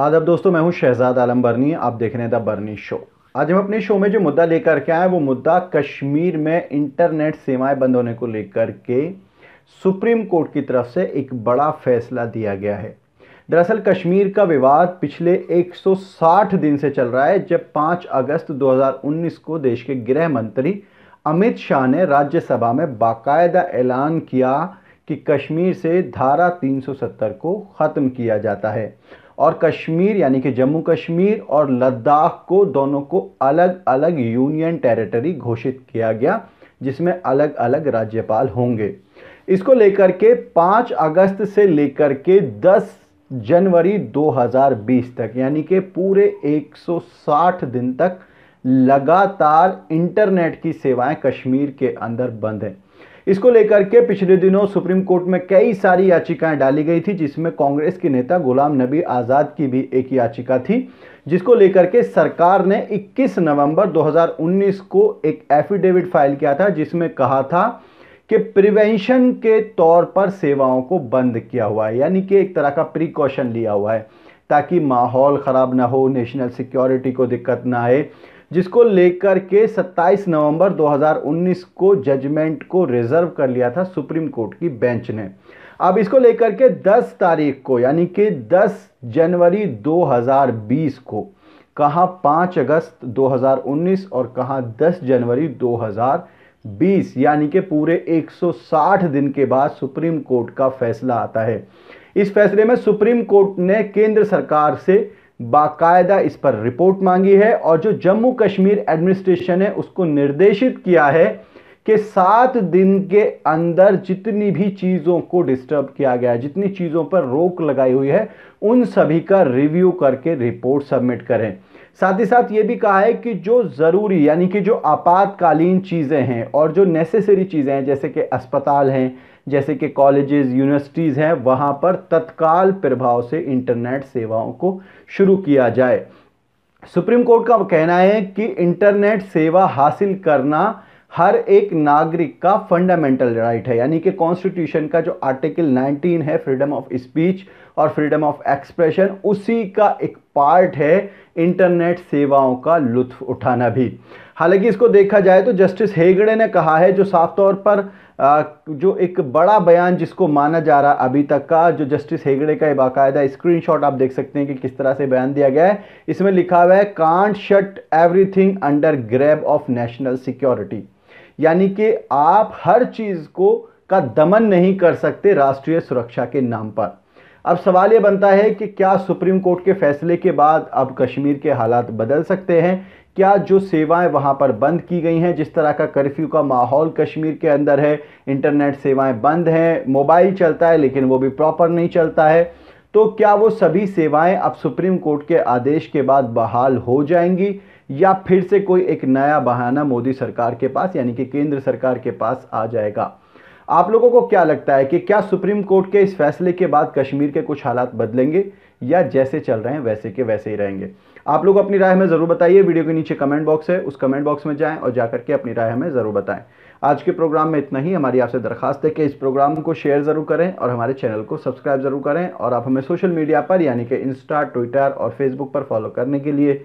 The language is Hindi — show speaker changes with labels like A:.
A: आदब दोस्तों मैं हूं शहजाद आलम बर्नी आप देख रहे हैं द बर्नी शो आज हम अपने शो में जो मुद्दा लेकर के आए वो मुद्दा कश्मीर में इंटरनेट सेवाएं बंद होने को लेकर के सुप्रीम कोर्ट की तरफ से एक बड़ा फैसला दिया गया है दरअसल कश्मीर का विवाद पिछले 160 दिन से चल रहा है जब 5 अगस्त 2019 को देश के गृह मंत्री अमित शाह ने राज्यसभा में बाकायदा ऐलान किया कि कश्मीर से धारा 370 को ख़त्म किया जाता है और कश्मीर यानी कि जम्मू कश्मीर और लद्दाख को दोनों को अलग अलग यूनियन टेरिटरी घोषित किया गया जिसमें अलग अलग राज्यपाल होंगे इसको लेकर के 5 अगस्त से लेकर के 10 जनवरी 2020 तक यानी कि पूरे 160 दिन तक लगातार इंटरनेट की सेवाएं कश्मीर के अंदर बंद हैं इसको लेकर के पिछले दिनों सुप्रीम कोर्ट में कई सारी याचिकाएं डाली गई थी जिसमें कांग्रेस के नेता गुलाम नबी आज़ाद की भी एक याचिका थी जिसको लेकर के सरकार ने 21 नवंबर 2019 को एक एफिडेविट फाइल किया था जिसमें कहा था कि प्रिवेंशन के तौर पर सेवाओं को बंद किया हुआ है यानी कि एक तरह का प्रिकॉशन लिया हुआ है ताकि माहौल ख़राब ना हो नेशनल सिक्योरिटी को दिक्कत ना आए जिसको लेकर के 27 नवंबर 2019 को जजमेंट को रिजर्व कर लिया था सुप्रीम कोर्ट की बेंच ने अब इसको लेकर के 10 तारीख को यानी कि 10 जनवरी 2020 को कहाँ 5 अगस्त 2019 और कहाँ 10 जनवरी 2020 यानी कि पूरे 160 दिन के बाद सुप्रीम कोर्ट का फैसला आता है इस फैसले में सुप्रीम कोर्ट ने केंद्र सरकार से बाकायदा इस पर रिपोर्ट मांगी है और जो जम्मू कश्मीर एडमिनिस्ट्रेशन है उसको निर्देशित किया है कि सात दिन के अंदर जितनी भी चीज़ों को डिस्टर्ब किया गया है जितनी चीज़ों पर रोक लगाई हुई है उन सभी का रिव्यू करके रिपोर्ट सबमिट करें साथ ही साथ ये भी कहा है कि जो ज़रूरी यानी कि जो आपातकालीन चीज़ें हैं और जो नेसेसरी चीज़ें हैं जैसे कि अस्पताल हैं जैसे कि कॉलेजेस यूनिवर्सिटीज़ हैं वहाँ पर तत्काल प्रभाव से इंटरनेट सेवाओं को शुरू किया जाए सुप्रीम कोर्ट का कहना है कि इंटरनेट सेवा हासिल करना हर एक नागरिक का फंडामेंटल राइट है यानी कि कॉन्स्टिट्यूशन का जो आर्टिकल 19 है फ्रीडम ऑफ स्पीच और फ्रीडम ऑफ एक्सप्रेशन उसी का एक पार्ट है इंटरनेट सेवाओं का लुत्फ उठाना भी हालांकि इसको देखा जाए तो जस्टिस हेगड़े ने कहा है जो साफ तौर पर जो एक बड़ा बयान जिसको माना जा रहा अभी तक का जो जस्टिस हेगड़े का बाकायदा स्क्रीनशॉट आप देख सकते हैं कि किस तरह से बयान दिया गया है इसमें लिखा हुआ है can't shut everything under grab of national security यानी कि आप हर चीज़ को का दमन नहीं कर सकते राष्ट्रीय सुरक्षा के नाम पर अब सवाल ये बनता है कि क्या सुप्रीम कोर्ट के फैसले के बाद अब कश्मीर के हालात बदल सकते हैं क्या जो सेवाएं वहां पर बंद की गई हैं जिस तरह का कर्फ्यू का माहौल कश्मीर के अंदर है इंटरनेट सेवाएं बंद हैं मोबाइल चलता है लेकिन वो भी प्रॉपर नहीं चलता है तो क्या वो सभी सेवाएं अब सुप्रीम कोर्ट के आदेश के बाद बहाल हो जाएंगी या फिर से कोई एक नया बहाना मोदी सरकार के पास यानी कि केंद्र सरकार के पास आ जाएगा आप लोगों को क्या लगता है कि क्या सुप्रीम कोर्ट के इस फैसले के बाद कश्मीर के कुछ हालात बदलेंगे या जैसे चल रहे हैं वैसे के वैसे ही रहेंगे आप लोग अपनी राय हमें ज़रूर बताइए वीडियो के नीचे कमेंट बॉक्स है उस कमेंट बॉक्स में जाएं और जाकर के अपनी राय हमें ज़रूर बताएं आज के प्रोग्राम में इतना ही हमारी आपसे दरखास्त है कि इस प्रोग्राम को शेयर ज़रूर करें और हमारे चैनल को सब्सक्राइब ज़रूर करें और आप हमें सोशल मीडिया पर यानी कि इंस्टा ट्विटर और फेसबुक पर फॉलो करने के लिए